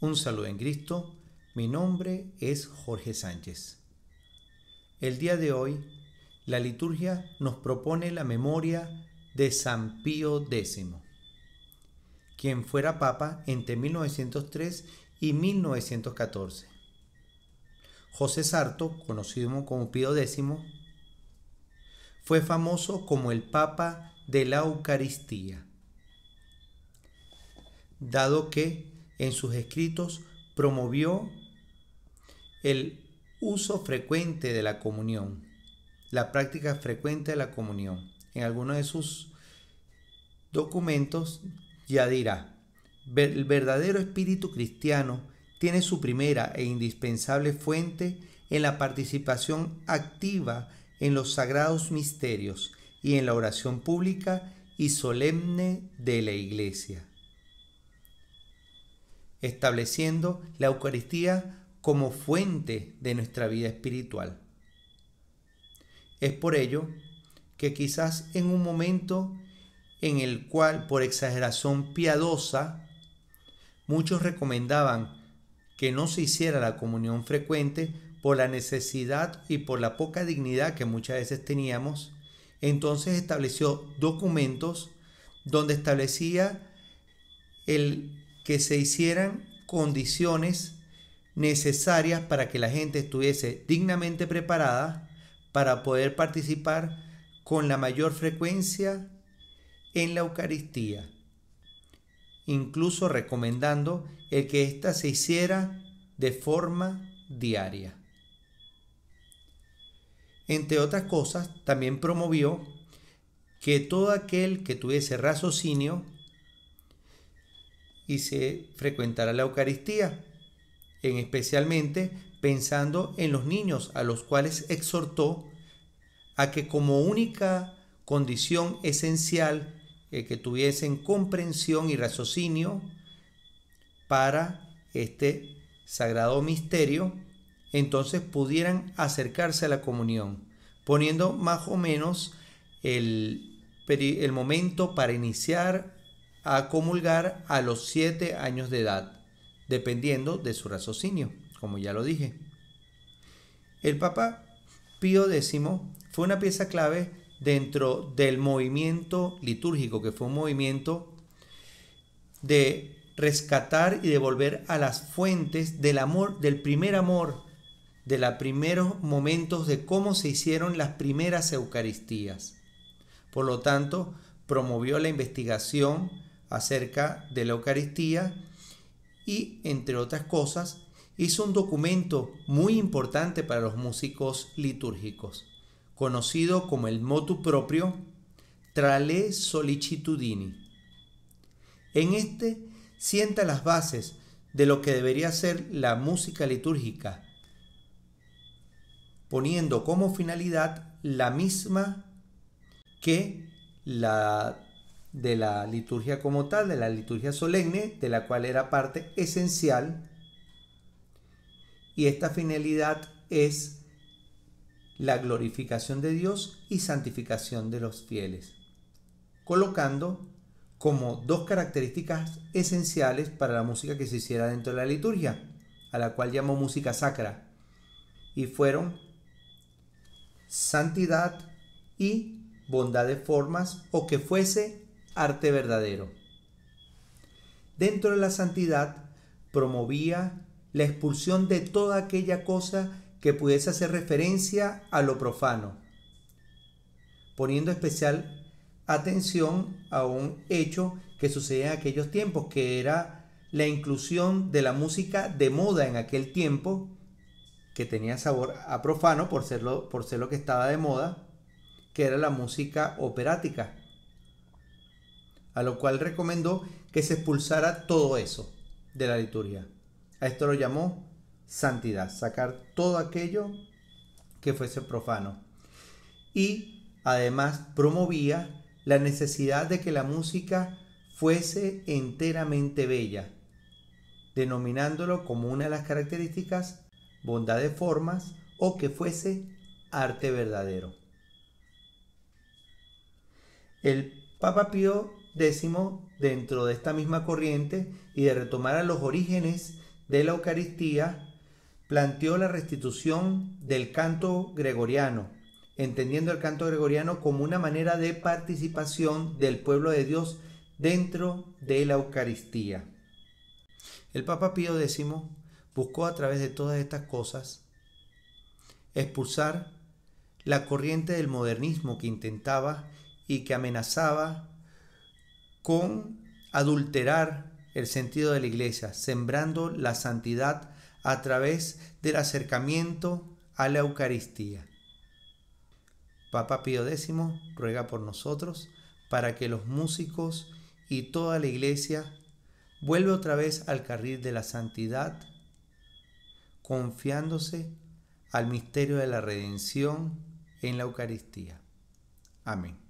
Un saludo en Cristo, mi nombre es Jorge Sánchez. El día de hoy, la liturgia nos propone la memoria de San Pío X, quien fuera papa entre 1903 y 1914. José Sarto, conocido como Pío X, fue famoso como el Papa de la Eucaristía, dado que en sus escritos promovió el uso frecuente de la comunión, la práctica frecuente de la comunión. En algunos de sus documentos ya dirá, el verdadero espíritu cristiano tiene su primera e indispensable fuente en la participación activa en los sagrados misterios y en la oración pública y solemne de la iglesia estableciendo la Eucaristía como fuente de nuestra vida espiritual. Es por ello que quizás en un momento en el cual por exageración piadosa muchos recomendaban que no se hiciera la comunión frecuente por la necesidad y por la poca dignidad que muchas veces teníamos, entonces estableció documentos donde establecía el que se hicieran condiciones necesarias para que la gente estuviese dignamente preparada para poder participar con la mayor frecuencia en la Eucaristía, incluso recomendando el que ésta se hiciera de forma diaria. Entre otras cosas, también promovió que todo aquel que tuviese raciocinio y se frecuentará la Eucaristía, en especialmente pensando en los niños a los cuales exhortó a que como única condición esencial eh, que tuviesen comprensión y raciocinio para este sagrado misterio, entonces pudieran acercarse a la comunión, poniendo más o menos el, el momento para iniciar a comulgar a los siete años de edad, dependiendo de su raciocinio, como ya lo dije. El Papa Pío X fue una pieza clave dentro del movimiento litúrgico, que fue un movimiento de rescatar y devolver a las fuentes del amor, del primer amor, de los primeros momentos de cómo se hicieron las primeras Eucaristías. Por lo tanto, promovió la investigación acerca de la Eucaristía y, entre otras cosas, hizo un documento muy importante para los músicos litúrgicos, conocido como el motu proprio Trale Solicitudini. En este sienta las bases de lo que debería ser la música litúrgica, poniendo como finalidad la misma que la de la liturgia como tal, de la liturgia solemne, de la cual era parte esencial. Y esta finalidad es la glorificación de Dios y santificación de los fieles, colocando como dos características esenciales para la música que se hiciera dentro de la liturgia, a la cual llamó música sacra, y fueron santidad y bondad de formas o que fuese arte verdadero. Dentro de la santidad promovía la expulsión de toda aquella cosa que pudiese hacer referencia a lo profano, poniendo especial atención a un hecho que sucedía en aquellos tiempos, que era la inclusión de la música de moda en aquel tiempo, que tenía sabor a profano por por ser lo que estaba de moda, que era la música operática a lo cual recomendó que se expulsara todo eso de la liturgia. A esto lo llamó santidad, sacar todo aquello que fuese profano. Y además promovía la necesidad de que la música fuese enteramente bella, denominándolo como una de las características bondad de formas o que fuese arte verdadero. El Papa Pío décimo dentro de esta misma corriente y de retomar a los orígenes de la Eucaristía, planteó la restitución del canto gregoriano, entendiendo el canto gregoriano como una manera de participación del pueblo de Dios dentro de la Eucaristía. El Papa Pío X buscó a través de todas estas cosas expulsar la corriente del modernismo que intentaba y que amenazaba con adulterar el sentido de la iglesia, sembrando la santidad a través del acercamiento a la Eucaristía. Papa Pío X ruega por nosotros para que los músicos y toda la iglesia vuelva otra vez al carril de la santidad, confiándose al misterio de la redención en la Eucaristía. Amén.